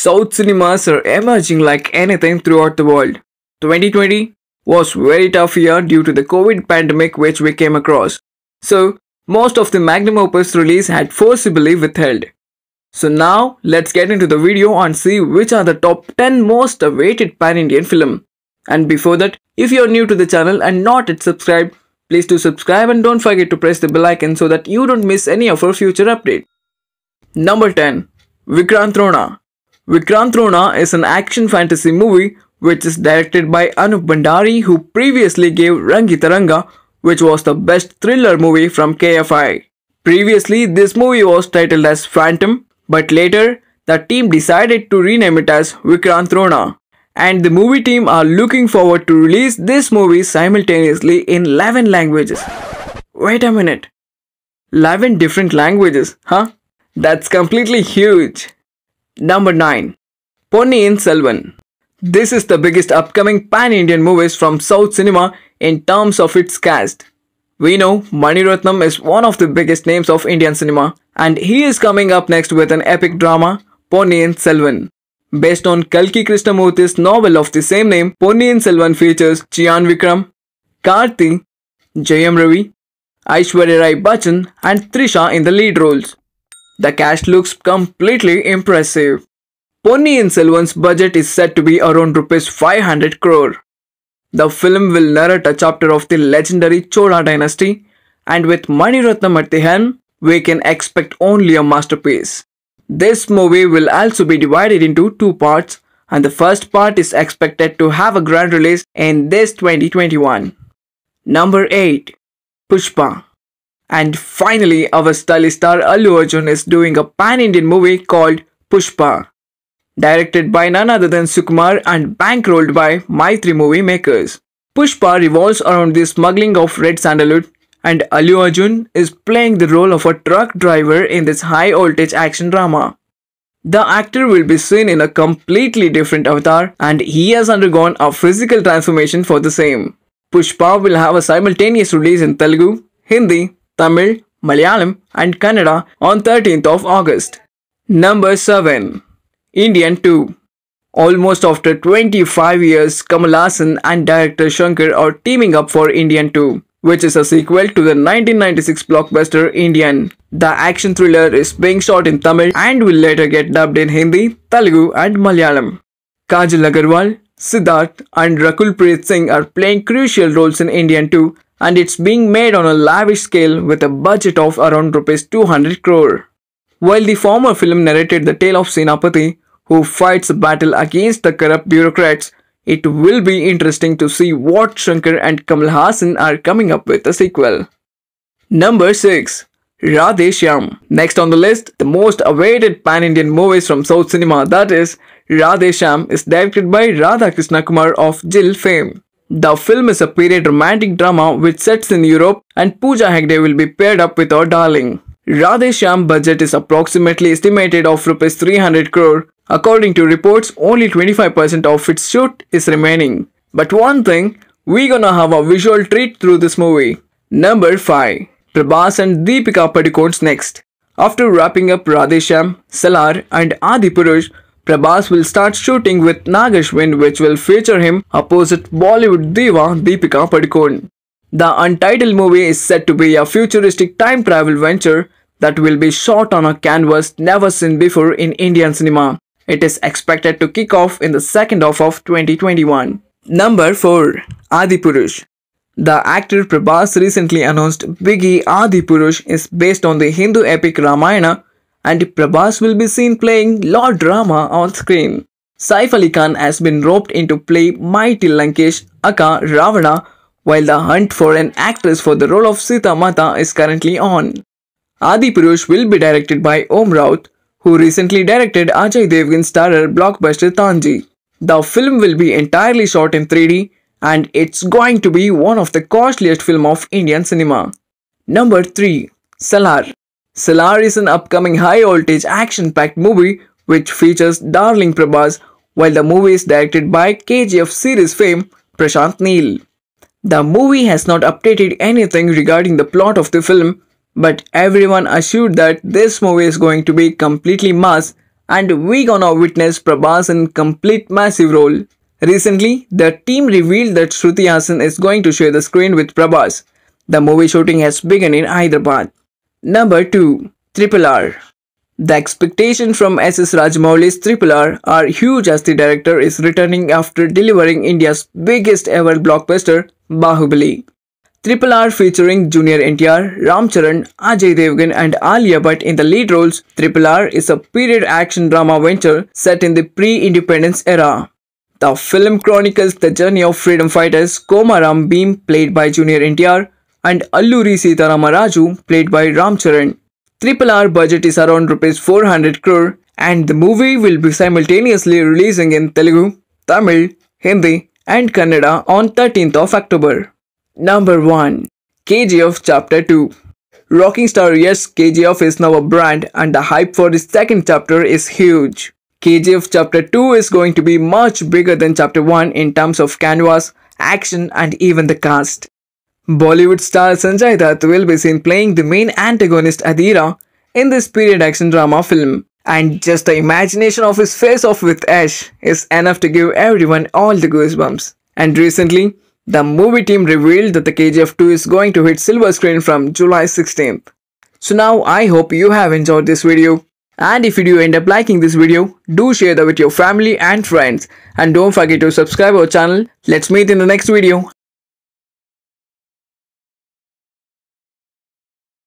South cinemas are er, emerging like anything throughout the world. 2020 was very tough year due to the COVID pandemic which we came across. So, most of the magnum opus release had forcibly withheld. So now, let's get into the video and see which are the top 10 most awaited pan-Indian film. And before that, if you're new to the channel and not yet subscribed, please do subscribe and don't forget to press the bell icon so that you don't miss any of our future update. Number 10. Vikrant Rona Vikrant Rona is an action fantasy movie which is directed by Anup Bandari who previously gave Rangi Taranga which was the best thriller movie from KFI. Previously, this movie was titled as Phantom but later the team decided to rename it as Vikrant Rona. And the movie team are looking forward to release this movie simultaneously in 11 languages. Wait a minute. 11 different languages, huh? That's completely huge. Number 9. in Selvan. This is the biggest upcoming pan-Indian movies from South cinema in terms of its cast. We know Maniratnam is one of the biggest names of Indian cinema and he is coming up next with an epic drama Ponniyin Selvan. Based on Kalki Krishnamurti's novel of the same name, Ponniyin Selvan features Chian Vikram, Karthi, Jayam Ravi, Aishwarya Rai Bachchan and Trisha in the lead roles. The cash looks completely impressive. Pony in Selvan's budget is said to be around rupees 500 crore. The film will narrate a chapter of the legendary Chola dynasty and with Mani Ratnam at the helm, we can expect only a masterpiece. This movie will also be divided into two parts and the first part is expected to have a grand release in this 2021. Number 8 Pushpa and finally, our stylist star Alu Arjun is doing a pan-Indian movie called Pushpa. Directed by none other than Sukumar and bankrolled by Maitri movie makers. Pushpa revolves around the smuggling of red sandalwood and Alu Arjun is playing the role of a truck driver in this high voltage action drama. The actor will be seen in a completely different avatar and he has undergone a physical transformation for the same. Pushpa will have a simultaneous release in Telugu, Hindi, Tamil, Malayalam and Kannada on 13th of August. Number 7. Indian 2 Almost after 25 years, Kamal and director Shankar are teaming up for Indian 2, which is a sequel to the 1996 blockbuster Indian. The action thriller is being shot in Tamil and will later get dubbed in Hindi, Telugu and Malayalam. Kajal Agarwal, Siddharth and Rakul Preet Singh are playing crucial roles in Indian 2 and it's being made on a lavish scale with a budget of around rupees 200 crore. While the former film narrated the tale of Senapati, who fights a battle against the corrupt bureaucrats, it will be interesting to see what Shankar and Kamal Hassan are coming up with a sequel. Number 6. Shyam. Next on the list, the most awaited pan-Indian movies from South cinema that is, Shyam is directed by Radha Krishna Kumar of Jill fame. The film is a period romantic drama which sets in Europe and Pooja Hegde will be paired up with her darling. Shyam budget is approximately estimated of rupees 300 crore. According to reports, only 25% of its shoot is remaining. But one thing, we gonna have a visual treat through this movie. Number 5. Prabhas and Deepika Padukone's next. After wrapping up Shyam, Salar and Adi Purush, Prabhas will start shooting with Nagashwin which will feature him opposite Bollywood diva Deepika Padukone. The untitled movie is said to be a futuristic time travel venture that will be shot on a canvas never seen before in Indian cinema. It is expected to kick off in the second half of 2021. Number 4. Adipurush The actor Prabhas recently announced Biggie Adipurush is based on the Hindu epic Ramayana and Prabhas will be seen playing Lord Rama on screen. Saif Ali Khan has been roped into play Mighty Lankesh Aka Ravana while the hunt for an actress for the role of Sita Mata is currently on. Adi Purush will be directed by Om Raut, who recently directed Ajay Devgan's starrer blockbuster Tanji. The film will be entirely shot in 3D and it's going to be one of the costliest film of Indian cinema. Number 3. Salar Salar is an upcoming high-voltage action-packed movie which features Darling Prabhas while the movie is directed by KGF series fame Prashant Neel. The movie has not updated anything regarding the plot of the film, but everyone assured that this movie is going to be completely mass and we gonna witness Prabhas in complete massive role. Recently, the team revealed that Shruti Hassan is going to share the screen with Prabhas. The movie shooting has begun in Hyderabad. Number 2. Triple R The expectation from S.S. Rajamouli's Triple R are huge as the director is returning after delivering India's biggest ever blockbuster, Bahubali. Triple R featuring Junior NTR, Ramcharan, Ajay Devgan and Alia Bhatt in the lead roles, Triple R is a period action drama venture set in the pre-independence era. The film chronicles the journey of freedom fighters Komaram Beam played by Junior NTR, and Alluri Sitaram Raju played by Ramcharan. Triple R budget is around rupees 400 crore and the movie will be simultaneously releasing in Telugu, Tamil, Hindi and Kannada on 13th of October. Number 1. KGF Chapter 2 Rocking star Yes KGF is now a brand and the hype for the second chapter is huge. KGF Chapter 2 is going to be much bigger than Chapter 1 in terms of canvas, action and even the cast. Bollywood star Sanjay Dutt will be seen playing the main antagonist Adira in this period action drama film. And just the imagination of his face off with Ash is enough to give everyone all the goosebumps. And recently, the movie team revealed that the KGF 2 is going to hit silver screen from July 16th. So now I hope you have enjoyed this video. And if you do end up liking this video, do share that with your family and friends. And don't forget to subscribe our channel. Let's meet in the next video.